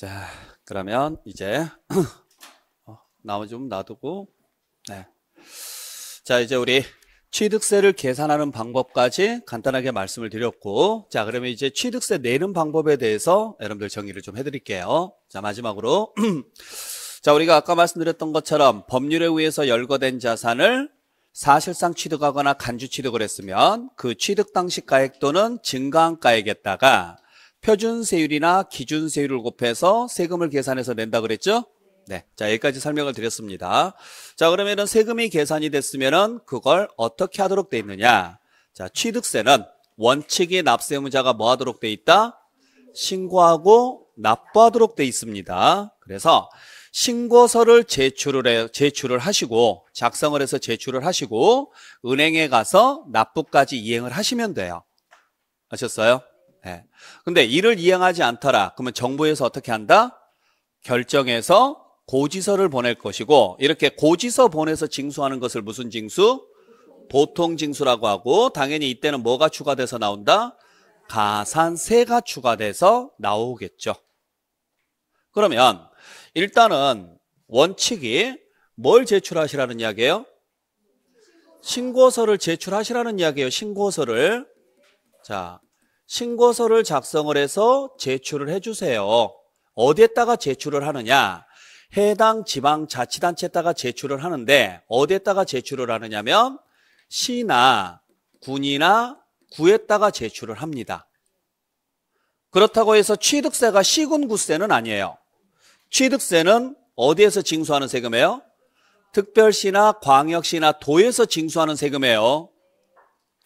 자, 그러면 이제 어, 나머지 좀 놔두고 네. 자, 이제 우리 취득세를 계산하는 방법까지 간단하게 말씀을 드렸고 자, 그러면 이제 취득세 내는 방법에 대해서 여러분들 정의를 좀 해드릴게요. 자, 마지막으로 자, 우리가 아까 말씀드렸던 것처럼 법률에 의해서 열거된 자산을 사실상 취득하거나 간주 취득을 했으면 그 취득 당시 가액 또는 증가한 가액에다가 표준 세율이나 기준 세율을 곱해서 세금을 계산해서 낸다 그랬죠? 네. 자, 여기까지 설명을 드렸습니다. 자, 그러면은 세금이 계산이 됐으면은 그걸 어떻게 하도록 돼 있느냐? 자, 취득세는 원칙이 납세 의무자가 뭐 하도록 돼 있다? 신고하고 납부하도록 돼 있습니다. 그래서 신고서를 제출을 해, 제출을 하시고 작성을 해서 제출을 하시고 은행에 가서 납부까지 이행을 하시면 돼요. 아셨어요? 네. 근데 이를 이행하지 않더라. 그러면 정부에서 어떻게 한다? 결정해서 고지서를 보낼 것이고 이렇게 고지서 보내서 징수하는 것을 무슨 징수? 보통 징수라고 하고 당연히 이때는 뭐가 추가돼서 나온다? 가산세가 추가돼서 나오겠죠. 그러면 일단은 원칙이 뭘 제출하시라는 이야기예요? 신고서를 제출하시라는 이야기예요. 신고서를 자 신고서를 작성을 해서 제출을 해주세요. 어디에다가 제출을 하느냐? 해당 지방자치단체에다가 제출을 하는데 어디에다가 제출을 하느냐면 시나 군이나 구에다가 제출을 합니다. 그렇다고 해서 취득세가 시군구세는 아니에요. 취득세는 어디에서 징수하는 세금이에요? 특별시나 광역시나 도에서 징수하는 세금이에요.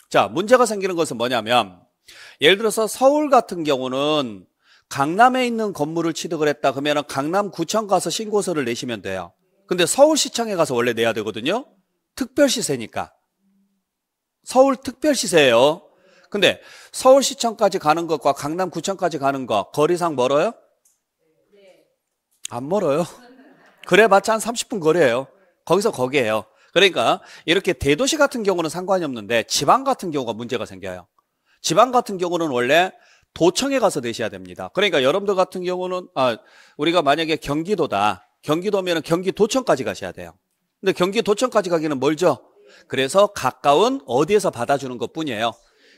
자, 문제가 생기는 것은 뭐냐면 예를 들어서 서울 같은 경우는 강남에 있는 건물을 취득을 했다 그러면 강남구청 가서 신고서를 내시면 돼요. 근데 서울시청에 가서 원래 내야 되거든요. 특별시세니까. 서울 특별시세예요. 근데 서울시청까지 가는 것과 강남구청까지 가는 것 거리상 멀어요? 안 멀어요. 그래봤자 한 30분 거리예요. 거기서 거기예요. 그러니까 이렇게 대도시 같은 경우는 상관이 없는데 지방 같은 경우가 문제가 생겨요. 지방 같은 경우는 원래 도청에 가서 내셔야 됩니다. 그러니까 여러분들 같은 경우는 아, 우리가 만약에 경기도다. 경기도면은 경기도청까지 가셔야 돼요. 근데 경기도청까지 가기는 멀죠. 그래서 가까운 어디에서 받아주는 것뿐이에요.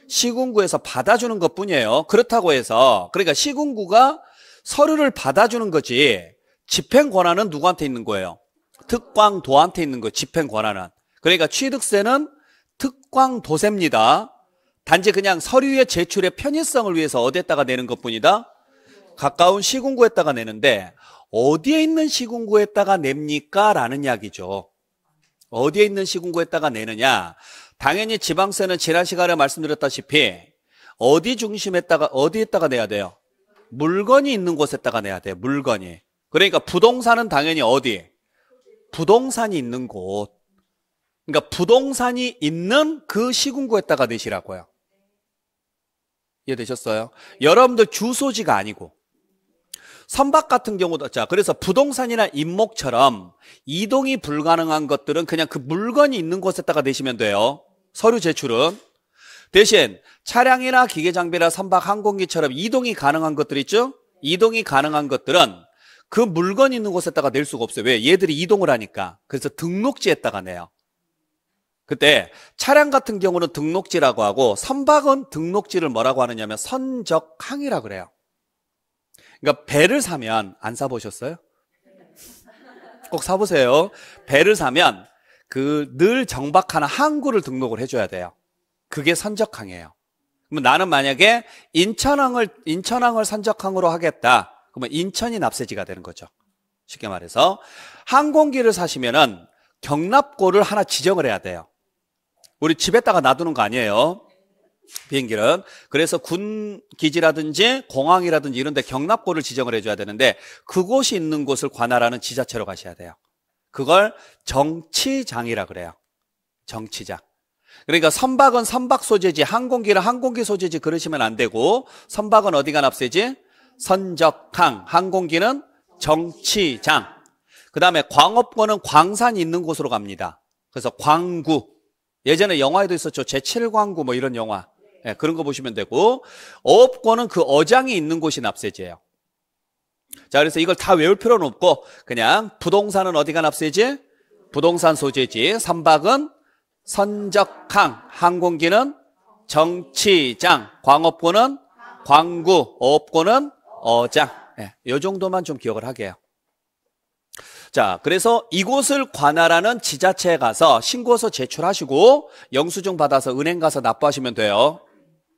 시군구에서 받아주는 것뿐이에요. 그렇다고 해서 그러니까 시군구가 서류를 받아주는 거지 집행 권한은 누구한테 있는 거예요? 특광도한테 있는 거예요. 집행 권한은. 그러니까 취득세는 특광도세입니다. 단지 그냥 서류의 제출의 편의성을 위해서 어디에다가 내는 것뿐이다. 가까운 시군구에다가 내는데 어디에 있는 시군구에다가 냅니까? 라는 이야기죠. 어디에 있는 시군구에다가 내느냐? 당연히 지방세는 지난 시간에 말씀드렸다시피 어디 중심에다가 어디에다가 내야 돼요? 물건이 있는 곳에다가 내야 돼. 물건이. 그러니까 부동산은 당연히 어디? 부동산이 있는 곳. 그러니까 부동산이 있는 그 시군구에다가 내시라고요. 이해되셨어요? 여러분들 주소지가 아니고 선박 같은 경우도 자 그래서 부동산이나 임목처럼 이동이 불가능한 것들은 그냥 그 물건이 있는 곳에다가 내시면 돼요. 서류 제출은 대신 차량이나 기계 장비나 선박 항공기처럼 이동이 가능한 것들 있죠? 이동이 가능한 것들은 그 물건 있는 곳에다가 낼 수가 없어요. 왜? 얘들이 이동을 하니까. 그래서 등록지에다가 내요. 그때 차량 같은 경우는 등록지라고 하고 선박은 등록지를 뭐라고 하느냐면 선적항이라 고 그래요. 그러니까 배를 사면 안 사보셨어요? 꼭 사보세요. 배를 사면 그 늘 정박하는 항구를 등록을 해줘야 돼요. 그게 선적항이에요. 그럼 나는 만약에 인천항을 인천항을 선적항으로 하겠다. 그러면 인천이 납세지가 되는 거죠. 쉽게 말해서 항공기를 사시면은 경납고를 하나 지정을 해야 돼요. 우리 집에다가 놔두는 거 아니에요. 비행기는. 그래서 군 기지라든지 공항이라든지 이런 데 경납고를 지정을 해줘야 되는데 그곳이 있는 곳을 관할하는 지자체로 가셔야 돼요. 그걸 정치장이라 그래요. 정치장. 그러니까 선박은 선박 소재지, 항공기는 항공기 소재지 그러시면 안 되고 선박은 어디가 납세지? 선적항, 항공기는 정치장. 그 다음에 광업권은 광산이 있는 곳으로 갑니다. 그래서 광구, 예전에 영화에도 있었죠. 제7광구 뭐 이런 영화. 네, 그런 거 보시면 되고 어업권은 그 어장이 있는 곳이 납세지예요. 자, 그래서 이걸 다 외울 필요는 없고 그냥 부동산은 어디가 납세지? 부동산 소재지. 선박은 선적항, 항공기는 정치장, 광업권은 광구, 어업권은 어장. 예, 요 정도만 좀 기억을 하게 해요. 자, 그래서 이곳을 관할하는 지자체에 가서 신고서 제출하시고 영수증 받아서 은행 가서 납부하시면 돼요.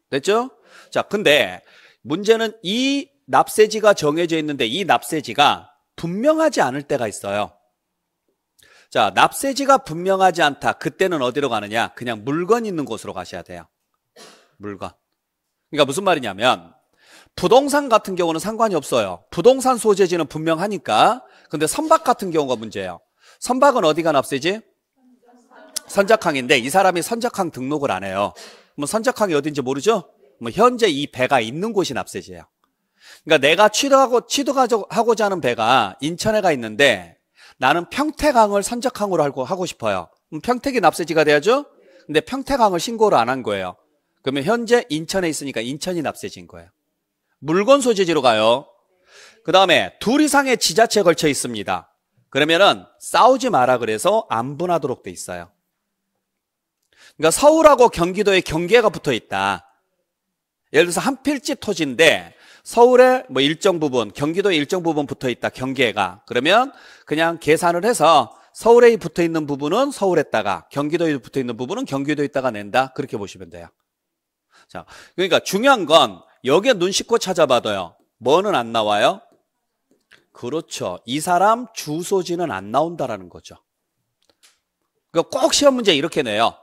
됐죠? 자, 근데 문제는 이 납세지가 정해져 있는데 이 납세지가 분명하지 않을 때가 있어요. 자, 납세지가 분명하지 않다. 그때는 어디로 가느냐? 그냥 물건 있는 곳으로 가셔야 돼요. 물건. 그러니까 무슨 말이냐면 부동산 같은 경우는 상관이 없어요. 부동산 소재지는 분명하니까 근데 선박 같은 경우가 문제예요. 선박은 어디가 납세지? 선적항인데 이 사람이 선적항 등록을 안 해요. 그 선적항이 어딘지 모르죠? 뭐 현재 이 배가 있는 곳이 납세지예요. 그러니까 내가 취득하고 취득하고자 하는 배가 인천에가 있는데 나는 평택항을 선적항으로 하고 하고 싶어요. 그럼 평택이 납세지가 돼야죠? 근데 평택항을 신고를 안 한 거예요. 그러면 현재 인천에 있으니까 인천이 납세진 거예요. 물건 소재지로 가요. 그 다음에 둘 이상의 지자체에 걸쳐 있습니다. 그러면은 싸우지 마라 그래서 안 분하도록 돼 있어요. 그러니까 서울하고 경기도의 경계가 붙어 있다. 예를 들어서 한 필지 토지인데 서울의 뭐 일정 부분, 경기도의 일정 부분 붙어 있다. 경계가. 그러면 그냥 계산을 해서 서울에 붙어 있는 부분은 서울에다가 경기도에 붙어 있는 부분은 경기도에다가 있 낸다. 그렇게 보시면 돼요. 자, 그러니까 중요한 건 여기에 눈 씻고 찾아봐도요. 뭐는 안 나와요? 그렇죠. 이 사람 주소지는 안 나온다라는 거죠. 그러니까 꼭 시험 문제 이렇게 내요.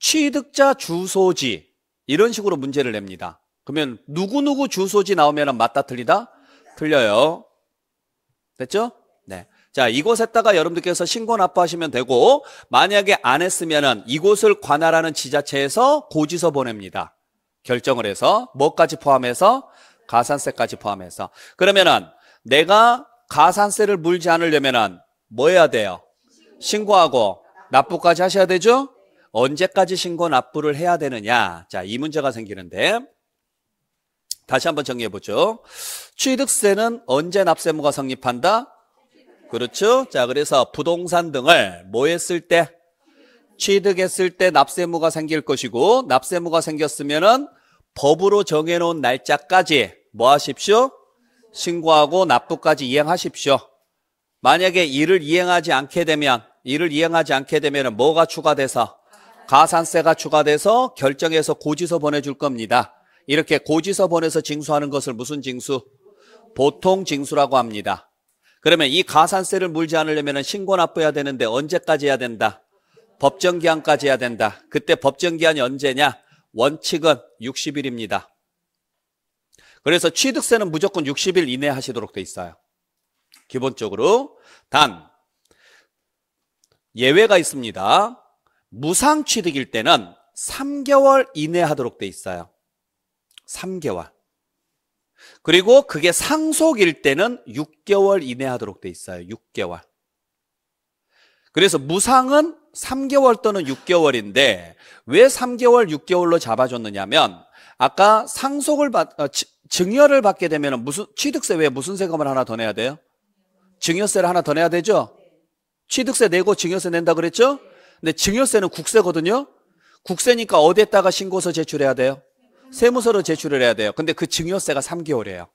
취득자 주소지 이런 식으로 문제를 냅니다. 그러면 누구누구 주소지 나오면 맞다 틀리다? 틀려요. 됐죠? 네. 자, 이곳에다가 여러분들께서 신고 납부하시면 되고 만약에 안 했으면은 이곳을 관할하는 지자체에서 고지서 보냅니다. 결정을 해서 뭐까지 포함해서 가산세까지 포함해서 그러면은 내가 가산세를 물지 않으려면 뭐 해야 돼요? 신고하고 납부까지 하셔야 되죠? 언제까지 신고 납부를 해야 되느냐? 자, 이 문제가 생기는데 다시 한번 정리해 보죠. 취득세는 언제 납세무가 성립한다? 그렇죠? 자, 그래서 부동산 등을 뭐 했을 때? 취득했을 때 납세무가 생길 것이고 납세무가 생겼으면은 법으로 정해놓은 날짜까지 뭐 하십시오? 신고하고 납부까지 이행하십시오. 만약에 이를 이행하지 않게 되면 이를 이행하지 않게 되면 뭐가 추가돼서 가산세가 추가돼서 결정해서 고지서 보내줄 겁니다. 이렇게 고지서 보내서 징수하는 것을 무슨 징수? 보통 징수라고 합니다. 그러면 이 가산세를 물지 않으려면 신고 납부해야 되는데 언제까지 해야 된다? 법정기한까지 해야 된다. 그때 법정기한이 언제냐? 원칙은 60일입니다. 그래서 취득세는 무조건 60일 이내 하시도록 돼 있어요. 기본적으로 단 예외가 있습니다. 무상 취득일 때는 3개월 이내 하도록 돼 있어요. 3개월. 그리고 그게 상속일 때는 6개월 이내 하도록 돼 있어요. 6개월. 그래서 무상은 3개월 또는 6개월인데 왜 3개월, 6개월로 잡아줬느냐면 아까 상속을 받, 어, 증여를 받게 되면 무슨, 취득세 외에 무슨 세금을 하나 더 내야 돼요? 증여세를 하나 더 내야 되죠? 취득세 내고 증여세 낸다 그랬죠? 근데 증여세는 국세거든요? 국세니까 어디에다가 신고서 제출해야 돼요? 세무서로 제출을 해야 돼요. 근데 그 증여세가 3개월이에요.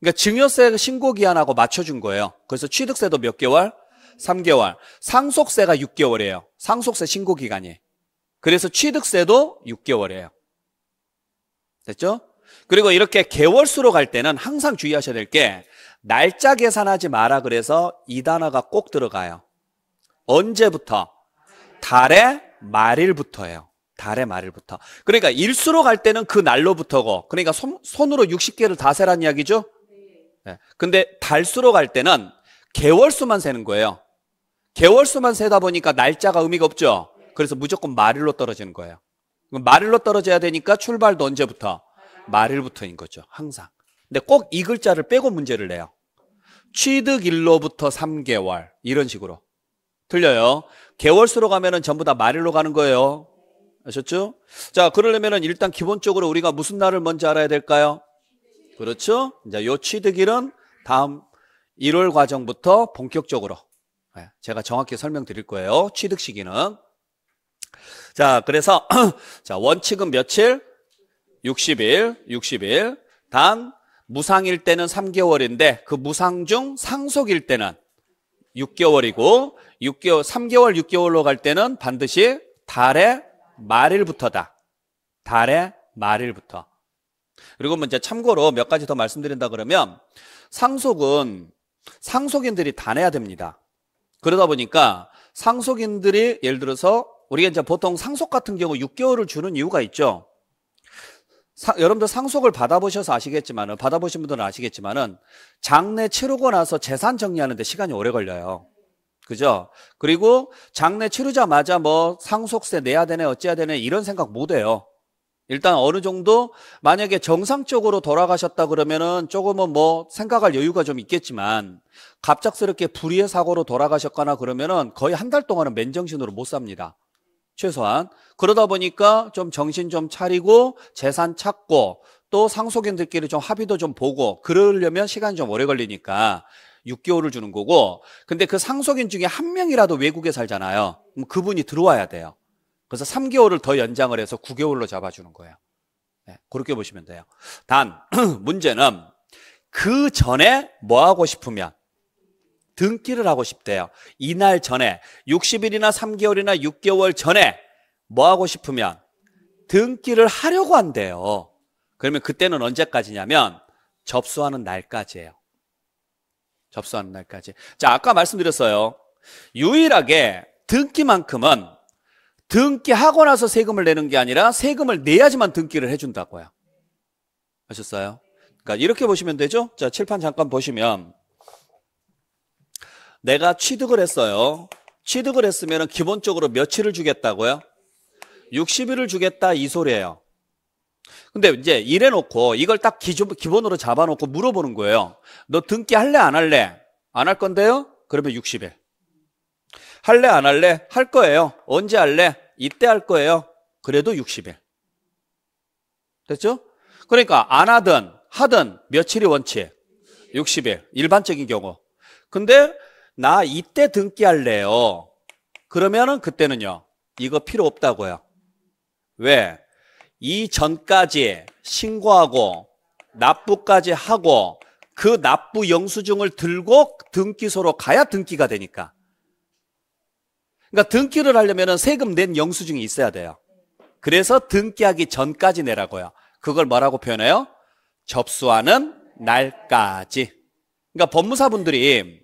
그러니까 증여세 신고 기한하고 맞춰준 거예요. 그래서 취득세도 몇 개월? 3개월. 상속세가 6개월이에요. 상속세 신고 기간이. 그래서 취득세도 6개월이에요. 됐죠? 그리고 이렇게 개월수로 갈 때는 항상 주의하셔야 될 게 날짜 계산하지 마라 그래서 이 단어가 꼭 들어가요. 언제부터? 달의 말일부터예요. 달의 말일부터. 그러니까 일수로 갈 때는 그 날로부터고 그러니까 손, 으로 60개를 다 세란 이야기죠? 네. 근데 달수로 갈 때는 개월수만 세는 거예요. 개월수만 세다 보니까 날짜가 의미가 없죠? 그래서 무조건 말일로 떨어지는 거예요. 말일로 떨어져야 되니까 출발도 언제부터? 말일부터인 거죠. 항상. 근데 꼭 이 글자를 빼고 문제를 내요. 취득일로부터 3개월. 이런 식으로. 틀려요. 개월수로 가면은 전부 다말일로 가는 거예요. 아셨죠? 자, 그러려면은 일단 기본적으로 우리가 무슨 날을 먼저 알아야 될까요? 그렇죠? 이제 요 취득일은 다음 1월 과정부터 본격적으로 예, 제가 정확히 설명드릴 거예요. 취득 시기는. 자, 그래서 자, 원칙은 며칠? 60일, 60일. 단 무상일 때는 3개월인데 그 무상 중 상속일 때는 6개월이고 6개월 3개월 6개월로 갈 때는 반드시 달의 말일부터다. 달의 말일부터. 그리고 뭐 이제 참고로 몇 가지 더 말씀드린다 그러면 상속은 상속인들이 다 내야 됩니다. 그러다 보니까 상속인들이 예를 들어서 우리가 이제 보통 상속 같은 경우 6개월을 주는 이유가 있죠. 사, 여러분들 상속을 받아보셔서 아시겠지만은 받아보신 분들은 아시겠지만은 장례 치르고 나서 재산 정리하는데 시간이 오래 걸려요. 그죠? 그리고 장례 치르자마자 뭐 상속세 내야 되네 어찌해야 되네 이런 생각 못 해요. 일단 어느 정도 만약에 정상적으로 돌아가셨다 그러면은 조금은 뭐 생각할 여유가 좀 있겠지만 갑작스럽게 불의의 사고로 돌아가셨거나 그러면은 거의 한 달 동안은 맨정신으로 못 삽니다. 최소한. 그러다 보니까 좀 정신 좀 차리고 재산 찾고 또 상속인들끼리 좀 합의도 좀 보고 그러려면 시간이 좀 오래 걸리니까 6개월을 주는 거고 근데 그 상속인 중에 한 명이라도 외국에 살잖아요. 그럼 그분이 들어와야 돼요. 그래서 3개월을 더 연장을 해서 9개월로 잡아주는 거예요. 네, 그렇게 보시면 돼요. 단 문제는 그 전에 뭐 하고 싶으면 등기를 하고 싶대요. 이날 전에 60일이나 3개월이나 6개월 전에 뭐 하고 싶으면 등기를 하려고 한대요. 그러면 그때는 언제까지냐면 접수하는 날까지예요. 접수하는 날까지. 자, 아까 말씀드렸어요. 유일하게 등기만큼은 등기하고 나서 세금을 내는 게 아니라 세금을 내야지만 등기를 해준다고요. 아셨어요? 그러니까 이렇게 보시면 되죠? 자, 칠판 잠깐 보시면 내가 취득을 했어요. 취득을 했으면 기본적으로 며칠을 주겠다고요? 60일을 주겠다 이 소리예요. 근데 이제 이래놓고 이걸 딱 기조, 기본으로 잡아놓고 물어보는 거예요. 너 등기 할래 안 할래? 안 할 건데요? 그러면 60일. 할래 안 할래? 할 거예요. 언제 할래? 이때 할 거예요. 그래도 60일. 됐죠? 그러니까 안 하든 하든 며칠이 원칙? 60일. 일반적인 경우. 근데 나 이때 등기할래요. 그러면은 그때는요. 이거 필요 없다고요. 왜? 이 전까지 신고하고 납부까지 하고 그 납부 영수증을 들고 등기소로 가야 등기가 되니까. 그러니까 등기를 하려면 세금 낸 영수증이 있어야 돼요. 그래서 등기하기 전까지 내라고요. 그걸 뭐라고 표현해요? 접수하는 날까지. 그러니까 법무사분들이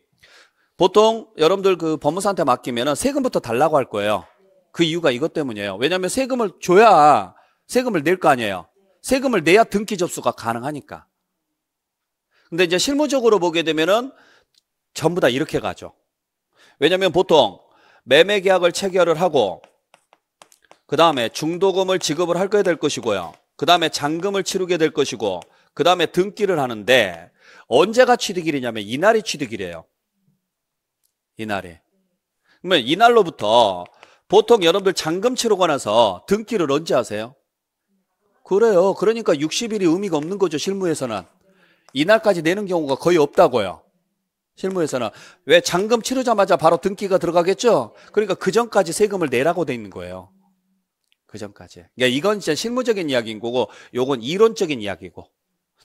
보통 여러분들 그 법무사한테 맡기면 세금부터 달라고 할 거예요. 그 이유가 이것 때문이에요. 왜냐하면 세금을 줘야 세금을 낼 거 아니에요. 세금을 내야 등기 접수가 가능하니까. 근데 이제 실무적으로 보게 되면은 전부 다 이렇게 가죠. 왜냐하면 보통 매매 계약을 체결을 하고 그 다음에 중도금을 지급을 할 거야 될 것이고요. 그 다음에 잔금을 치르게 될 것이고 그 다음에 등기를 하는데 언제가 취득일이냐면 이날이 취득일이에요. 이날에. 그러면 이날로부터 보통 여러분들 잔금 치르고 나서 등기를 언제 하세요? 그래요. 그러니까 60일이 의미가 없는 거죠. 실무에서는. 이날까지 내는 경우가 거의 없다고요. 실무에서는. 왜 잔금 치르자마자 바로 등기가 들어가겠죠? 그러니까 그 전까지 세금을 내라고 돼 있는 거예요. 그 전까지. 그러니까 이건 진짜 실무적인 이야기인 거고, 요건 이론적인 이야기고.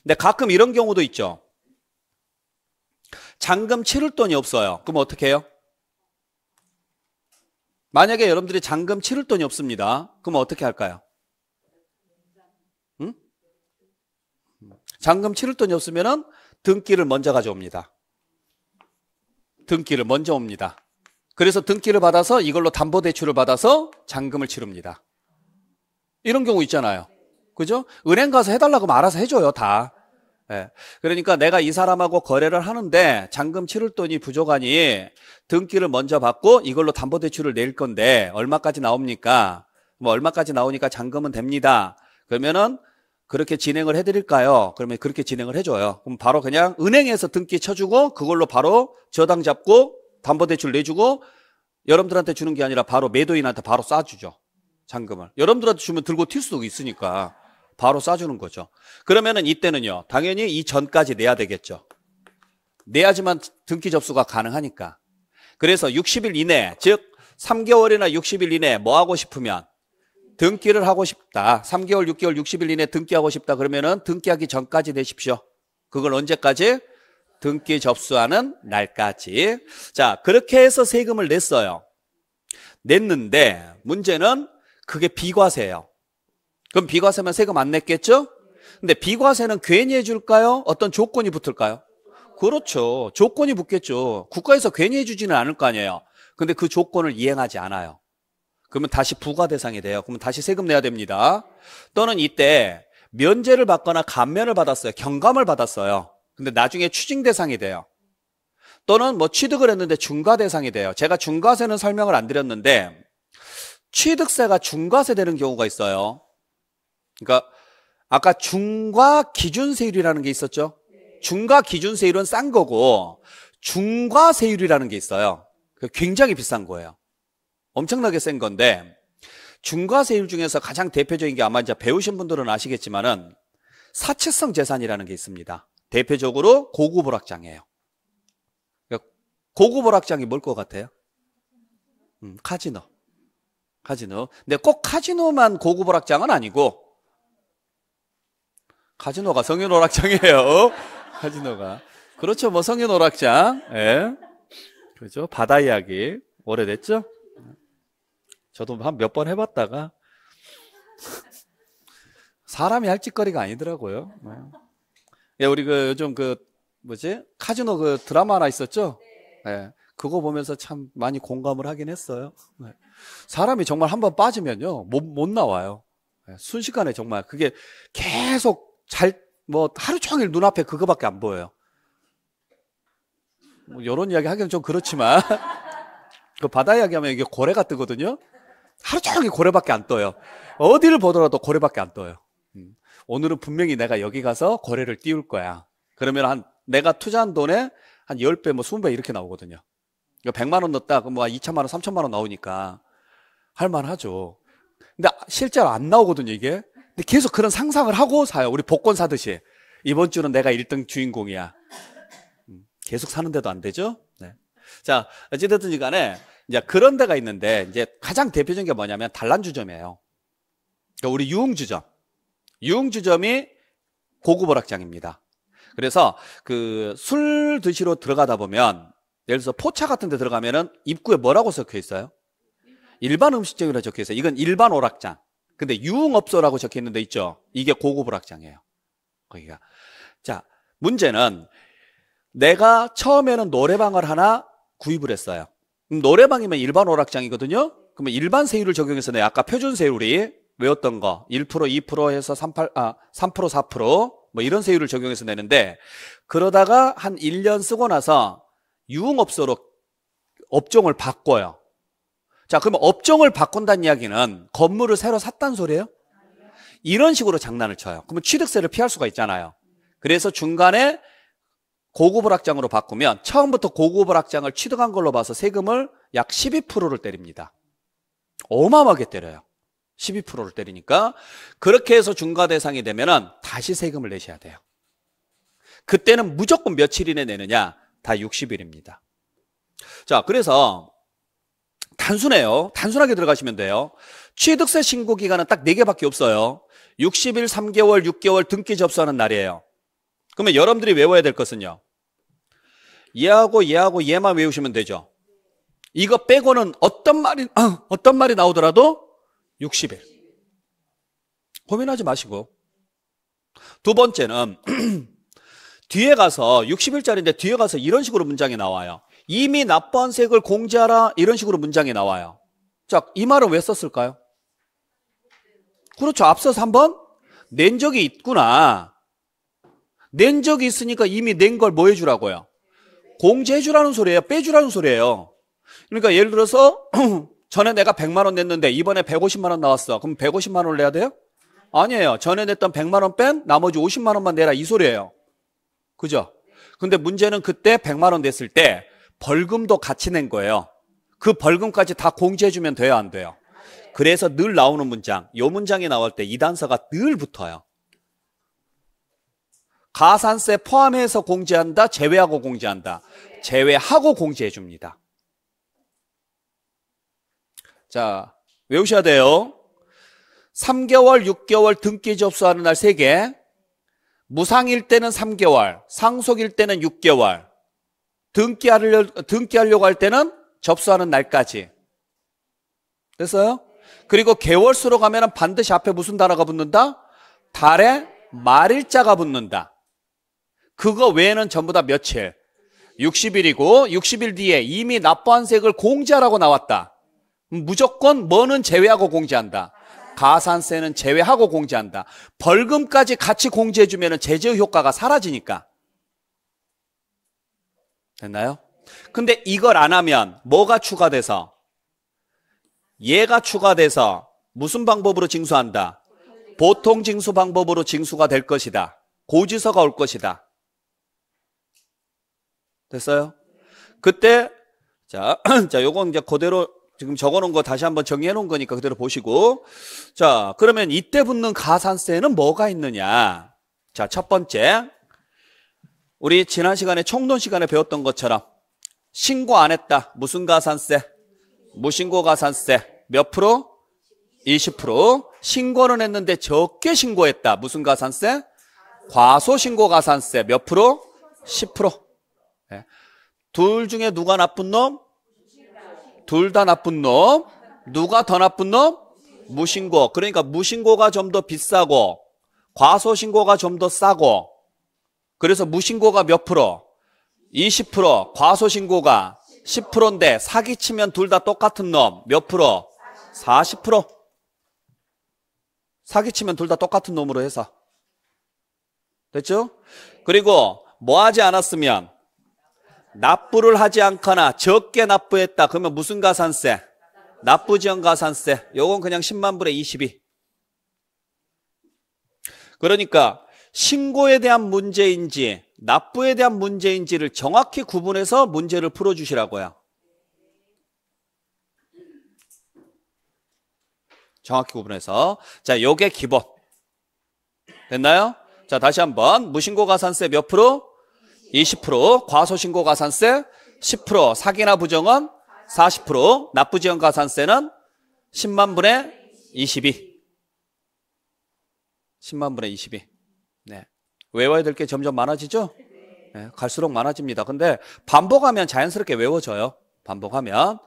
근데 가끔 이런 경우도 있죠. 잔금 치를 돈이 없어요. 그럼 어떻게 해요? 만약에 여러분들이 잔금 치를 돈이 없습니다. 그럼 어떻게 할까요? 응? 잔금 치를 돈이 없으면 등기를 먼저 가져옵니다. 등기를 먼저 옵니다. 그래서 등기를 받아서 이걸로 담보 대출을 받아서 잔금을 치릅니다. 이런 경우 있잖아요. 그죠? 은행 가서 해달라고 말아서 해줘요, 다. 예. 그러니까 내가 이 사람하고 거래를 하는데 잔금 치를 돈이 부족하니 등기를 먼저 받고 이걸로 담보대출을 낼 건데 얼마까지 나옵니까? 뭐 얼마까지 나오니까 잔금은 됩니다. 그러면은 그렇게 진행을 해드릴까요? 그러면 그렇게 진행을 해줘요. 그럼 바로 그냥 은행에서 등기 쳐주고 그걸로 바로 저당 잡고 담보대출 내주고 여러분들한테 주는 게 아니라 바로 매도인한테 바로 쏴주죠. 잔금을. 여러분들한테 주면 들고 튈 수도 있으니까. 바로 싸주는 거죠. 그러면은 이때는요, 당연히 이 전까지 내야 되겠죠. 내야지만 등기 접수가 가능하니까. 그래서 60일 이내, 즉 3개월이나 60일 이내 뭐 하고 싶으면 등기를 하고 싶다. 3개월, 6개월, 60일 이내 등기하고 싶다. 그러면은 등기하기 전까지 내십시오. 그걸 언제까지? 등기 접수하는 날까지. 자, 그렇게 해서 세금을 냈어요. 냈는데 문제는 그게 비과세예요. 그럼 비과세면 세금 안 냈겠죠? 근데 비과세는 괜히 해줄까요? 어떤 조건이 붙을까요? 그렇죠. 조건이 붙겠죠. 국가에서 괜히 해주지는 않을 거 아니에요. 근데 그 조건을 이행하지 않아요. 그러면 다시 부과 대상이 돼요. 그러면 다시 세금 내야 됩니다. 또는 이때 면제를 받거나 감면을 받았어요. 경감을 받았어요. 근데 나중에 추징 대상이 돼요. 또는 뭐 취득을 했는데 중과 대상이 돼요. 제가 중과세는 설명을 안 드렸는데 취득세가 중과세 되는 경우가 있어요. 그러니까 아까 중과 기준세율이라는 게 있었죠. 중과 기준세율은 싼 거고 중과세율이라는 게 있어요. 그 굉장히 비싼 거예요. 엄청나게 센 건데 중과세율 중에서 가장 대표적인 게 아마 이제 배우신 분들은 아시겠지만은 사채성 재산이라는 게 있습니다. 대표적으로 고급 오락장이에요. 그러니까 고급 오락장이 뭘 것 같아요? 음, 카지노. 카지노. 근데 꼭 카지노만 고급 오락장은 아니고 카지노가 성인 오락장이에요. 카지노가. 그렇죠. 뭐 성인 오락장. 예. 그죠. 바다 이야기. 오래됐죠? 저도 한 몇 번 해봤다가 사람이 할 짓거리가 아니더라고요. 예, 우리 그 요즘 그 뭐지 카지노 그 드라마 하나 있었죠? 예. 그거 보면서 참 많이 공감을 하긴 했어요. 예. 사람이 정말 한 번 빠지면요 못못 나와요. 예, 순식간에 정말 그게 계속 잘, 뭐, 하루 종일 눈앞에 그거밖에 안 보여요. 뭐, 요런 이야기 하기는 좀 그렇지만, 그 바다 이야기 하면 이게 고래가 뜨거든요? 하루 종일 고래밖에 안 떠요. 어디를 보더라도 고래밖에 안 떠요. 음. 오늘은 분명히 내가 여기 가서 고래를 띄울 거야. 그러면 한, 내가 투자한 돈에 한 10배, 뭐 20배 이렇게 나오거든요. 그러니 100만 원 넣었다, 그럼 뭐 2천만 원, 3천만 원 나오니까. 할만하죠. 근데 실제로 안 나오거든요, 이게. 근데 계속 그런 상상을 하고 사요. 우리 복권 사듯이. 이번 주는 내가 1등 주인공이야. 음, 계속 사는데도 안 되죠? 네. 자, 어찌됐든 간에 이제 그런 데가 있는데 이제 가장 대표적인 게 뭐냐면 단란주점이에요. 그러니까 우리 유흥주점. 유흥주점이 고급 오락장입니다. 그래서 그 술 드시러 들어가다 보면 예를 들어서 포차 같은 데 들어가면은 입구에 뭐라고 적혀 있어요? 일반 음식점이라 적혀 있어요. 이건 일반 오락장. 근데 유흥업소라고 적혀 있는 데 있죠. 이게 고급 오락장이에요. 거기가. 자, 문제는 내가 처음에는 노래방을 하나 구입을 했어요. 노래방이면 일반 오락장이거든요. 그러면 일반 세율을 적용해서 내 아까 표준 세율이 외웠던 거 1%, 2% 해서 38, 아, 3%, 4%, 뭐 이런 세율을 적용해서 내는데 그러다가 한 1년 쓰고 나서 유흥업소로 업종을 바꿔요. 자, 그러면 업종을 바꾼다는 이야기는 건물을 새로 샀단 소리예요? 이런 식으로 장난을 쳐요. 그러면 취득세를 피할 수가 있잖아요. 그래서 중간에 고급 을학장으로 바꾸면 처음부터 고급 을학장을 취득한 걸로 봐서 세금을 약 12%를 때립니다. 어마어마하게 때려요. 12%를 때리니까 그렇게 해서 중과 대상이 되면은 다시 세금을 내셔야 돼요. 그때는 무조건 며칠 이내 내느냐? 다 60일입니다. 자, 그래서 단순해요. 단순하게 들어가시면 돼요. 취득세 신고 기간은 딱 4개밖에 없어요. 60일, 3개월, 6개월 등기 접수하는 날이에요. 그러면 여러분들이 외워야 될 것은요. 얘하고 얘하고 얘만 외우시면 되죠. 이거 빼고는 어떤 말이 아, 어떤 말이 나오더라도 60일. 고민하지 마시고. 두 번째는 뒤에 가서 60일짜리인데 뒤에 가서 이런 식으로 문장이 나와요. 이미 납부한 세액을 공제하라 이런 식으로 문장이 나와요. 자, 이 말은 왜 썼을까요? 그렇죠. 앞서서 한번 낸 적이 있구나. 낸 적이 있으니까 이미 낸 걸 뭐 해주라고요? 공제해주라는 소리예요. 빼주라는 소리예요. 그러니까 예를 들어서 전에 내가 100만 원 냈는데 이번에 150만 원 나왔어. 그럼 150만 원을 내야 돼요? 아니에요. 전에 냈던 100만 원 뺀 나머지 50만 원만 내라 이 소리예요. 그죠? 근데 문제는 그때 100만 원 냈을 때 벌금도 같이 낸 거예요. 그 벌금까지 다공지해주면 돼요, 안 돼요? 그래서 늘 나오는 문장, 요 문장이 나올 때 이 단서가 늘 붙어요. 가산세 포함해서 공지한다 제외하고 공지한다 제외하고 공지해줍니다 자, 외우셔야 돼요. 3개월, 6개월 등기 접수하는 날 3개, 무상일 때는 3개월, 상속일 때는 6개월, 등기하려, 등기하려고 할 때는 접수하는 날까지. 됐어요? 그리고 개월수로 가면 반드시 앞에 무슨 단어가 붙는다? 달에 말일자가 붙는다. 그거 외에는 전부 다 며칠. 60일이고 60일 뒤에 이미 납부한 세액을 공제하라고 나왔다. 무조건 뭐는 제외하고 공제한다. 가산세는 제외하고 공제한다. 벌금까지 같이 공제해주면 제재 효과가 사라지니까. 됐나요? 근데 이걸 안 하면 뭐가 추가돼서 얘가 추가돼서 무슨 방법으로 징수한다? 보통 징수 방법으로 징수가 될 것이다. 고지서가 올 것이다. 됐어요? 그때 자, 자 요건 이제 그대로 지금 적어놓은 거 다시 한번 정리해놓은 거니까 그대로 보시고 자 그러면 이때 붙는 가산세는 뭐가 있느냐? 자첫 번째 우리 지난 시간에 총돈 시간에 배웠던 것처럼 신고 안 했다. 무슨 가산세? 무신고 가산세. 몇 프로? 20%. 신고는 했는데 적게 신고했다. 무슨 가산세? 과소신고 가산세. 몇 프로? 10%. 예. 둘 중에 누가 나쁜 놈? 둘 다 나쁜 놈. 누가 더 나쁜 놈? 무신고. 그러니까 무신고가 좀 더 비싸고 과소신고가 좀 더 싸고 그래서 무신고가 몇 프로? 20% 과소신고가 10%인데 사기치면 둘 다 똑같은 놈 몇 프로? 40% 사기치면 둘 다 똑같은 놈으로 해서 됐죠? 그리고 뭐 하지 않았으면 납부를 하지 않거나 적게 납부했다 그러면 무슨 가산세? 납부지원 가산세 요건 그냥 10만 불에 22 그러니까 신고에 대한 문제인지 납부에 대한 문제인지를 정확히 구분해서 문제를 풀어주시라고요. 정확히 구분해서 자 요게 기본 됐나요? 자 다시 한번 무신고 가산세 몇 프로? 20% 과소신고 가산세 10% 사기나 부정은 40% 납부지원 가산세는 10만 분의 22 10만 분의 22 네. 외워야 될 게 점점 많아지죠? 네, 갈수록 많아집니다. 근데 반복하면 자연스럽게 외워져요. 반복하면.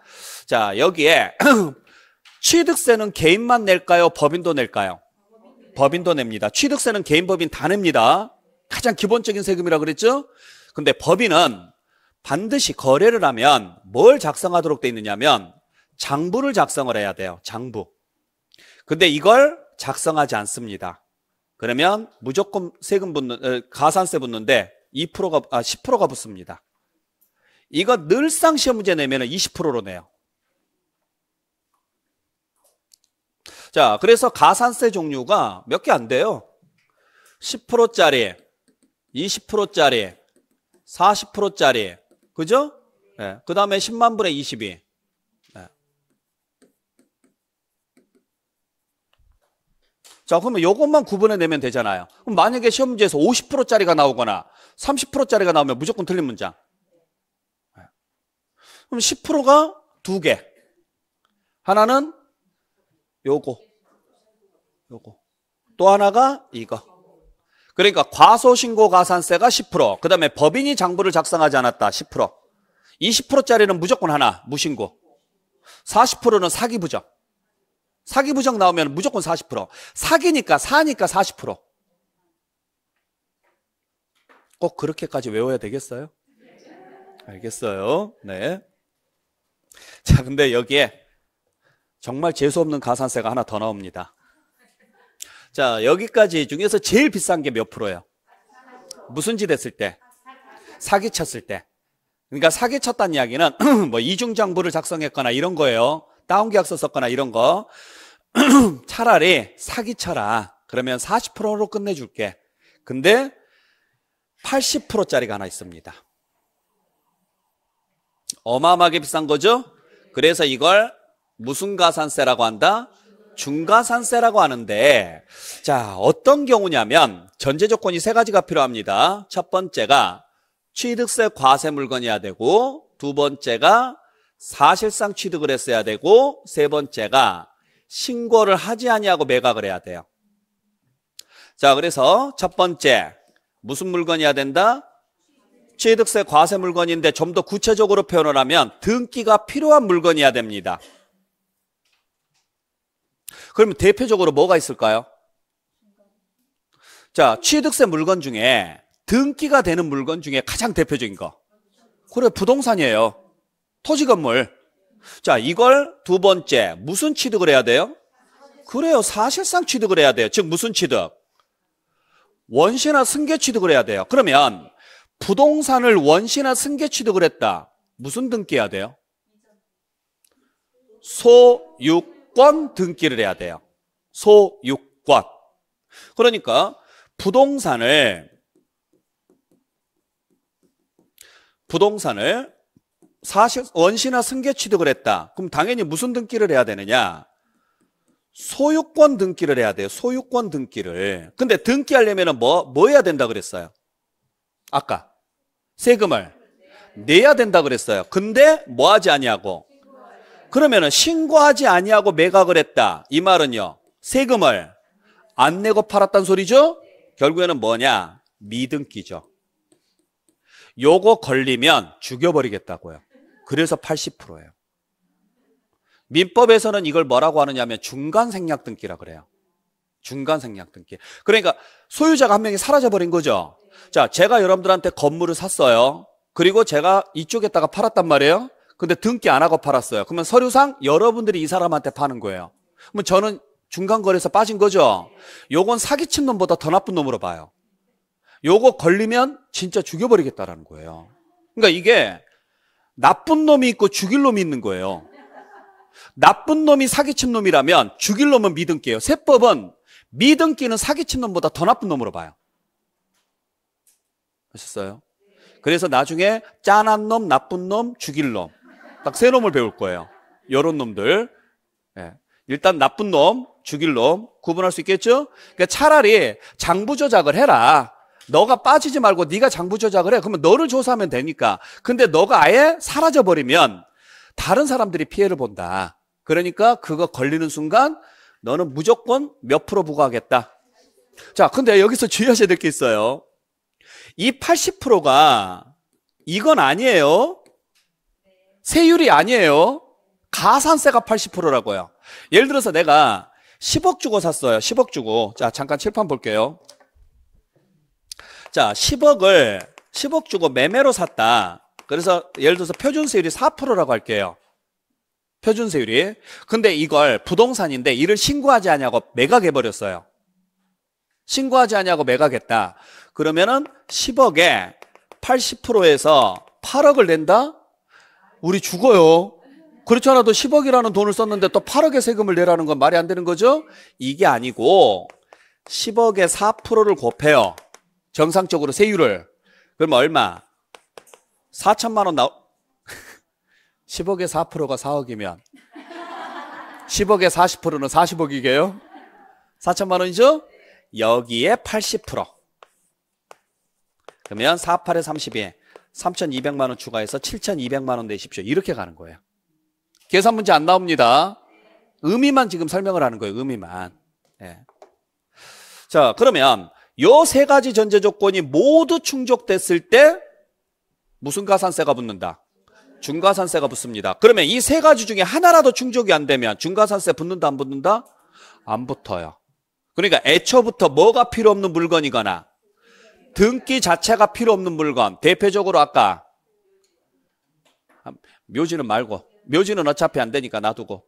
자, 여기에 취득세는 개인만 낼까요? 법인도 낼까요? 법인도 냅니다. 취득세는 개인 법인 다 냅니다. 가장 기본적인 세금이라 그랬죠? 근데 법인은 반드시 거래를 하면 뭘 작성하도록 돼 있느냐면 장부를 작성을 해야 돼요. 장부. 근데 이걸 작성하지 않습니다. 그러면 무조건 세금 붙는 어, 가산세 붙는데 2%가 아 10%가 붙습니다. 이거 늘상 시험 문제 내면은 20%로 내요. 자, 그래서 가산세 종류가 몇 개 안 돼요. 10%짜리, 20%짜리, 40%짜리. 그죠? 예. 네. 그다음에 10만 분의 22. 자, 그러면 이것만 구분해내면 되잖아요. 그럼 만약에 시험 문제에서 50%짜리가 나오거나 30%짜리가 나오면 무조건 틀린 문장. 예. 그럼 10%가 두 개. 하나는 요거. 요거. 또 하나가 이거. 그러니까 과소신고 가산세가 10%, 그 다음에 법인이 장부를 작성하지 않았다, 10%. 20%짜리는 무조건 하나, 무신고. 40%는 사기부적. 사기 부정 나오면 무조건 40%. 사기니까 사니까 40%. 꼭 그렇게까지 외워야 되겠어요? 알겠어요. 네. 자, 근데 여기에 정말 재수없는 가산세가 하나 더 나옵니다. 자, 여기까지 중에서 제일 비싼 게 몇 프로예요? 무슨 짓 했을 때? 사기 쳤을 때. 그러니까 사기 쳤다는 이야기는 뭐 이중장부를 작성했거나 이런 거예요. 다운 계약서 썼거나 이런 거 차라리 사기 쳐라. 그러면 40%로 끝내줄게. 근데 80%짜리가 하나 있습니다. 어마어마하게 비싼 거죠? 그래서 이걸 무슨 가산세라고 한다? 중가산세라고 하는데 자 어떤 경우냐면 전제 조건이 세 가지가 필요합니다. 첫 번째가 취득세 과세 물건이어야 되고 두 번째가 사실상 취득을 했어야 되고 세 번째가 신고를 하지 아니하고 매각을 해야 돼요. 자, 그래서 첫 번째 무슨 물건이야 어 된다? 취득세 과세 물건인데 좀 더 구체적으로 표현을 하면 등기가 필요한 물건이야 됩니다. 그러면 대표적으로 뭐가 있을까요? 자, 취득세 물건 중에 등기가 되는 물건 중에 가장 대표적인 거. 그래, 부동산이에요. 토지 건물. 자, 이걸 두 번째 무슨 취득을 해야 돼요? 그래요. 사실상 취득을 해야 돼요. 즉 무슨 취득? 원시나 승계 취득을 해야 돼요. 그러면 부동산을 원시나 승계 취득을 했다. 무슨 등기해야 돼요? 소유권 등기를 해야 돼요. 소유권. 그러니까 부동산을 부동산을 사실 원시나 승계 취득을 했다. 그럼 당연히 무슨 등기를 해야 되느냐? 소유권 등기를 해야 돼요. 소유권 등기를. 근데 등기하려면 뭐, 뭐 해야 된다 그랬어요? 아까. 세금을 내야 된다 그랬어요. 근데 뭐 하지 아니하고. 그러면은 신고하지 아니하고 매각을 했다. 이 말은요. 세금을 안 내고 팔았단 소리죠? 결국에는 뭐냐? 미등기죠. 요거 걸리면 죽여버리겠다고요. 그래서 80%예요. 민법에서는 이걸 뭐라고 하느냐면 중간 생략 등기라 그래요. 중간 생략 등기. 그러니까 소유자가 한 명이 사라져 버린 거죠. 자, 제가 여러분들한테 건물을 샀어요. 그리고 제가 이쪽에다가 팔았단 말이에요. 근데 등기 안 하고 팔았어요. 그러면 서류상 여러분들이 이 사람한테 파는 거예요. 그러면 저는 중간 거래에서 빠진 거죠. 요건 사기친 놈보다 더 나쁜 놈으로 봐요. 요거 걸리면 진짜 죽여버리겠다라는 거예요. 그러니까 이게 나쁜 놈이 있고 죽일 놈이 있는 거예요. 나쁜 놈이 사기친 놈이라면 죽일 놈은 미등기예요. 세법은 미등기는 사기친 놈보다 더 나쁜 놈으로 봐요. 아셨어요? 그래서 나중에 짠한 놈, 나쁜 놈, 죽일 놈. 딱 세 놈을 배울 거예요. 요런 놈들. 예. 일단 나쁜 놈, 죽일 놈 구분할 수 있겠죠? 그러니까 차라리 장부 조작을 해라. 너가 빠지지 말고 네가 장부 조작을 해. 그러면 너를 조사하면 되니까. 근데 너가 아예 사라져 버리면 다른 사람들이 피해를 본다. 그러니까 그거 걸리는 순간 너는 무조건 몇 프로 부과하겠다. 자, 근데 여기서 주의하셔야 될 게 있어요. 이 80%가 이건 아니에요. 세율이 아니에요. 가산세가 80%라고요. 예를 들어서 내가 10억 주고 샀어요. 10억 주고. 자, 잠깐 칠판 볼게요. 자, 10억을 10억 주고 매매로 샀다. 그래서 예를 들어서 표준세율이 4%라고 할게요. 표준세율이. 근데 이걸 부동산인데 이를 신고하지 않냐고 매각해 버렸어요. 신고하지 않냐고 매각했다. 그러면은 10억에 80%에서 8억을 낸다? 우리 죽어요. 그렇지 않아도 10억이라는 돈을 썼는데 또 8억의 세금을 내라는 건 말이 안 되는 거죠? 이게 아니고 10억에 4%를 곱해요. 정상적으로 세율을 그러면 얼마? 4천만 원 나오 10억에 4%가 4억이면 10억에 40%는 40억이게요. 4천만 원이죠? 여기에 80% 그러면 48에 32에 3,200만 원 추가해서 7,200만 원 내십시오. 이렇게 가는 거예요. 계산 문제 안 나옵니다. 의미만 지금 설명을 하는 거예요. 의미만. 예. 자, 그러면 요세 가지 전제 조건이 모두 충족됐을 때 무슨 가산세가 붙는다? 중가산세가 붙습니다. 그러면 이 세 가지 중에 하나라도 충족이 안 되면 중가산세 붙는다 안 붙는다? 안 붙어요. 그러니까 애초부터 뭐가 필요 없는 물건이거나 등기 자체가 필요 없는 물건 대표적으로 아까 묘지는 말고 묘지는 어차피 안 되니까 놔두고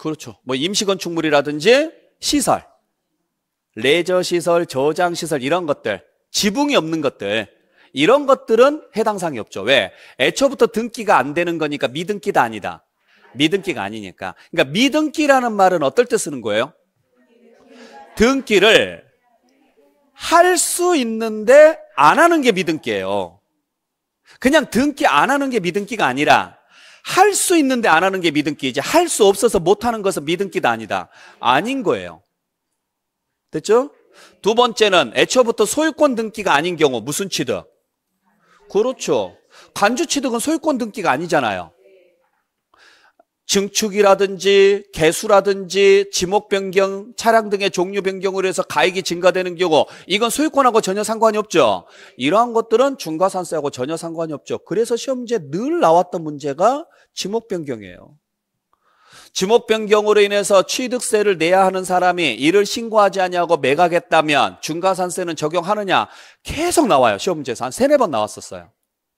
그렇죠. 뭐 임시건축물이라든지 시설, 레저 시설, 저장 시설 이런 것들, 지붕이 없는 것들 이런 것들은 해당 사항이 없죠. 왜? 애초부터 등기가 안 되는 거니까 미등기다 아니다. 미등기가 아니니까. 그러니까 미등기라는 말은 어떨 때 쓰는 거예요? 등기를 할 수 있는데 안 하는 게 미등기예요. 그냥 등기 안 하는 게 미등기가 아니라 할수 있는데 안 하는 게믿음이지할 수 없어서 못 하는 것은 믿음기도 아니다. 아닌 거예요. 됐죠? 두 번째는 애초부터 소유권 등기가 아닌 경우 무슨 취득? 그렇죠. 간주 취득은 소유권 등기가 아니잖아요. 증축이라든지 개수라든지 지목 변경, 차량 등의 종류 변경으로 해서 가액이 증가되는 경우 이건 소유권하고 전혀 상관이 없죠. 이러한 것들은 중과산세하고 전혀 상관이 없죠. 그래서 시험제 늘 나왔던 문제가 지목 변경이에요. 지목 변경으로 인해서 취득세를 내야 하는 사람이 이를 신고하지 않냐고 매각했다면 중과산세는 적용하느냐 계속 나와요. 시험 문제에서 한 세네 번 나왔었어요.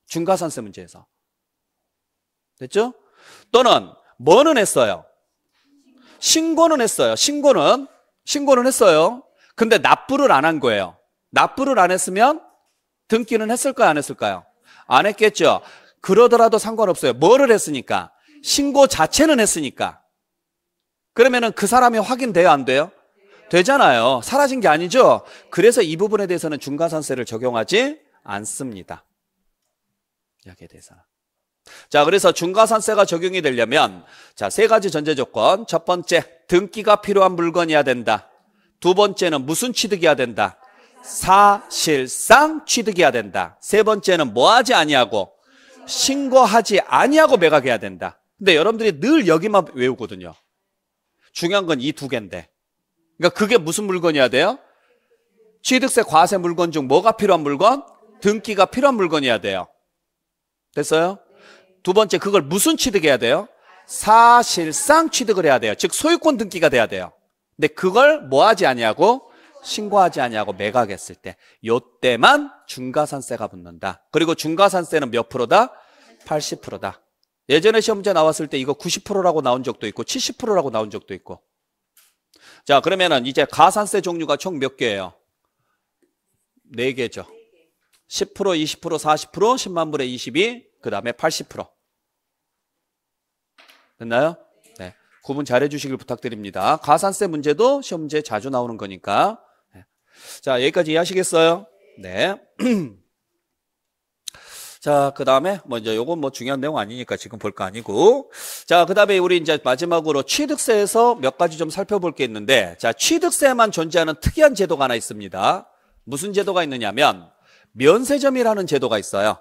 중과산세 문제에서. 됐죠? 또는 뭐는 했어요? 신고는 했어요. 신고는 신고는 했어요. 근데 납부를 안 한 거예요. 납부를 안 했으면 등기는 했을까요? 안 했을까요? 안 했겠죠. 그러더라도 상관없어요. 뭐를 했으니까? 신고 자체는 했으니까. 그러면은 그 사람이 확인돼요? 안 돼요? 되잖아요. 사라진 게 아니죠. 그래서 이 부분에 대해서는 중간산세를 적용하지 않습니다. 여기에 대해서는. 자, 그래서 중과산세가 적용이 되려면 자, 세 가지 전제 조건. 첫 번째, 등기가 필요한 물건이어야 된다. 두 번째는 무슨 취득이어야 된다. 사실상 취득이어야 된다. 세 번째는 뭐 하지 아니하고 신고하지 아니하고 매각해야 된다. 근데 여러분들이 늘 여기만 외우거든요. 중요한 건 이 두 개인데. 그러니까 그게 무슨 물건이어야 돼요? 취득세 과세 물건 중 뭐가 필요한 물건? 등기가 필요한 물건이어야 돼요. 됐어요? 두 번째 그걸 무슨 취득해야 돼요? 사실상 취득을 해야 돼요. 즉 소유권 등기가 돼야 돼요. 근데 그걸 뭐 하지 아니하고 신고하지 아니하고 매각했을 때 요때만 중가산세가 붙는다. 그리고 중가산세는 몇 프로다? 80%다. 예전에 시험제 나왔을 때 이거 90%라고 나온 적도 있고 70%라고 나온 적도 있고. 자, 그러면은 이제 가산세 종류가 총 몇 개예요? 네 개죠. 10%, 20%, 40%, 10만 불에 22, 그다음에 80%. 됐나요? 네. 구분 잘해 주시길 부탁드립니다. 가산세 문제도 시험 문제 자주 나오는 거니까. 네. 자, 여기까지 이해하시겠어요? 네. 자, 그 다음에 뭐 이저 요건 뭐 중요한 내용 아니니까 지금 볼 거 아니고. 자, 그 다음에 우리 이제 마지막으로 취득세에서 몇 가지 좀 살펴볼 게 있는데, 자, 취득세만 존재하는 특이한 제도가 하나 있습니다. 무슨 제도가 있느냐면, 면세점이라는 제도가 있어요.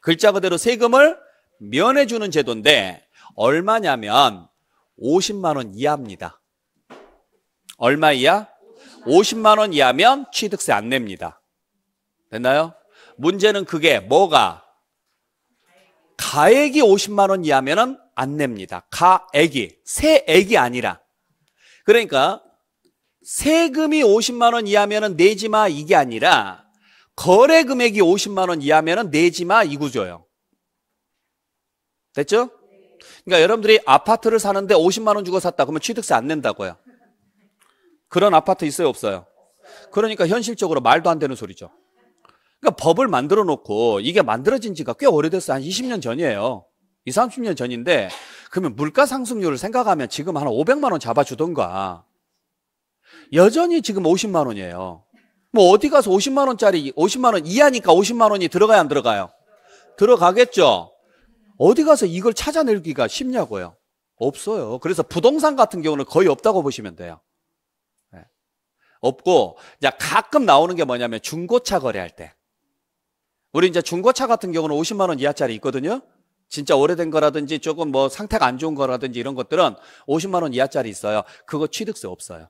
글자 그대로 세금을 면해주는 제도인데, 얼마냐면 50만 원 이하입니다. 얼마 이하? 50만 원 이하면 취득세 안 냅니다. 됐나요? 문제는 그게 뭐가? 가액이 50만 원이하면안 냅니다. 가액이 세액이 아니라. 그러니까 세금이 50만 원이하면 내지 마 이게 아니라 거래 금액이 50만 원이하면 내지 마 이 구조예요. 됐죠? 그러니까 여러분들이 아파트를 사는데 50만 원 주고 샀다. 그러면 취득세 안 낸다고요. 그런 아파트 있어요, 없어요? 그러니까 현실적으로 말도 안 되는 소리죠. 그러니까 법을 만들어 놓고 이게 만들어진 지가 꽤 오래됐어요. 한 20년 전이에요. 20, 30년 전인데 그러면 물가 상승률을 생각하면 지금 한 500만 원 잡아 주던가. 여전히 지금 50만 원이에요. 뭐 어디 가서 50만 원짜리 50만 원 이하니까 50만 원이 들어가야 안 들어가요? 들어가겠죠. 어디 가서 이걸 찾아내기가 쉽냐고요. 없어요. 그래서 부동산 같은 경우는 거의 없다고 보시면 돼요. 예. 없고 이제 가끔 나오는 게 뭐냐면 중고차 거래할 때. 우리 이제 중고차 같은 경우는 50만 원 이하짜리 있거든요. 진짜 오래된 거라든지 조금 뭐 상태가 안 좋은 거라든지 이런 것들은 50만 원 이하짜리 있어요. 그거 취득세 없어요.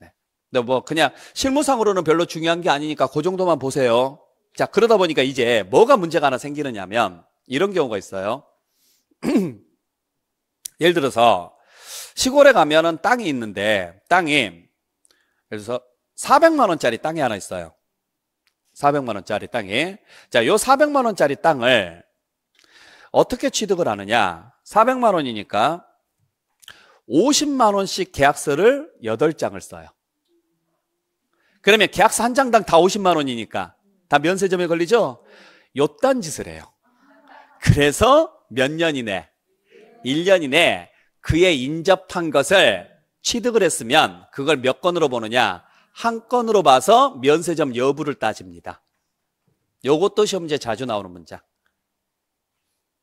네. 근데 뭐 그냥 실무상으로는 별로 중요한 게 아니니까 그 정도만 보세요. 자, 그러다 보니까 이제 뭐가 문제가 하나 생기느냐면 이런 경우가 있어요. 예를 들어서 시골에 가면은 땅이 있는데 땅이 예를 들어서 400만 원짜리 땅이 하나 있어요. 400만 원짜리 땅이. 자, 요 400만 원짜리 땅을 어떻게 취득을 하느냐? 400만 원이니까 50만 원씩 계약서를 8장을 써요. 그러면 계약서 한 장당 다 50만 원이니까 다 면세점에 걸리죠? 요딴 짓을 해요. 그래서 몇년 이내, 1년 이내 그에 인접한 것을 취득을 했으면 그걸 몇 건으로 보느냐? 한 건으로 봐서 면세점 여부를 따집니다. 요것도 시험제 자주 나오는 문장.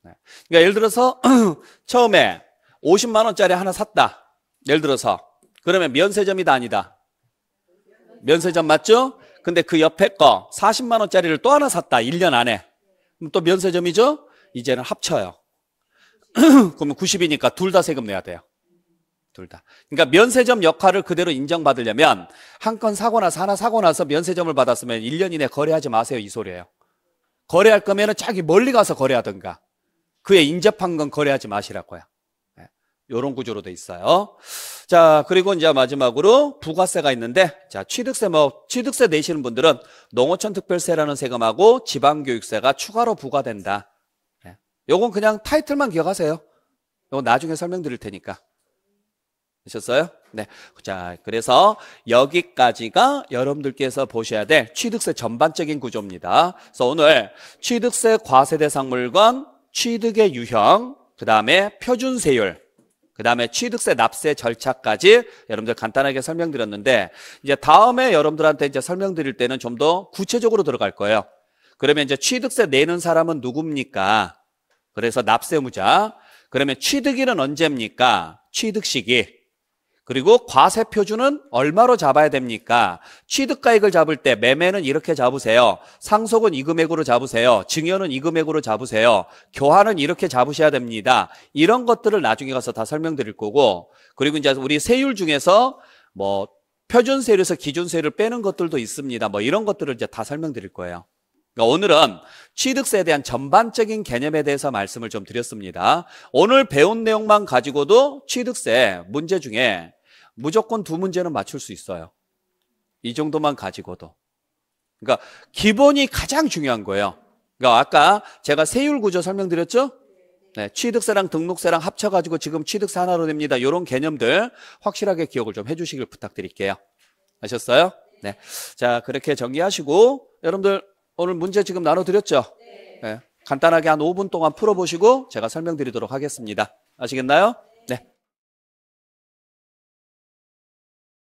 네. 그러니까 예를 들어서 처음에 50만 원짜리 하나 샀다. 예를 들어서 그러면 면세점이다 아니다. 면세점 맞죠? 근데 그 옆에 거 40만 원짜리를 또 하나 샀다. 1년 안에. 그럼 또 면세점이죠? 이제는 합쳐요. 그러면 90이니까 둘 다 세금 내야 돼요. 둘 다. 그러니까 면세점 역할을 그대로 인정받으려면 한 건 사고 나서 하나 사고 나서 면세점을 받았으면 1년 이내 거래하지 마세요. 이 소리예요. 거래할 거면 은 저기 멀리 가서 거래하든가. 그에 인접한 건 거래하지 마시라고요. 예. 요런 구조로 돼 있어요. 자, 그리고 이제 마지막으로 부가세가 있는데, 자, 취득세 뭐, 취득세 내시는 분들은 농어촌 특별세라는 세금하고 지방교육세가 추가로 부과된다. 요건 그냥 타이틀만 기억하세요. 요건 나중에 설명드릴 테니까. 되셨어요? 네. 자, 그래서 여기까지가 여러분들께서 보셔야 될 취득세 전반적인 구조입니다. 그래서 오늘 취득세 과세 대상 물건, 취득의 유형, 그 다음에 표준세율, 그 다음에 취득세 납세 절차까지 여러분들 간단하게 설명드렸는데 이제 다음에 여러분들한테 이제 설명드릴 때는 좀 더 구체적으로 들어갈 거예요. 그러면 이제 취득세 내는 사람은 누굽니까? 그래서 납세무자. 그러면 취득일은 언제입니까? 취득시기. 그리고 과세 표준은 얼마로 잡아야 됩니까? 취득가액을 잡을 때 매매는 이렇게 잡으세요. 상속은 이 금액으로 잡으세요. 증여는 이 금액으로 잡으세요. 교환은 이렇게 잡으셔야 됩니다. 이런 것들을 나중에 가서 다 설명드릴 거고 그리고 이제 우리 세율 중에서 뭐 표준세율에서 기준세율을 빼는 것들도 있습니다. 뭐 이런 것들을 이제 다 설명드릴 거예요. 그러니까 오늘은 취득세에 대한 전반적인 개념에 대해서 말씀을 좀 드렸습니다. 오늘 배운 내용만 가지고도 취득세 문제 중에 무조건 두 문제는 맞출 수 있어요. 이 정도만 가지고도. 그러니까 기본이 가장 중요한 거예요. 그러니까 아까 제가 세율 구조 설명드렸죠? 네, 취득세랑 등록세랑 합쳐가지고 지금 취득세 하나로 됩니다. 이런 개념들 확실하게 기억을 좀 해주시길 부탁드릴게요. 아셨어요? 네. 자, 그렇게 정리하시고 여러분들 오늘 문제 지금 나눠드렸죠? 네. 네. 간단하게 한 5분 동안 풀어보시고 제가 설명드리도록 하겠습니다. 아시겠나요?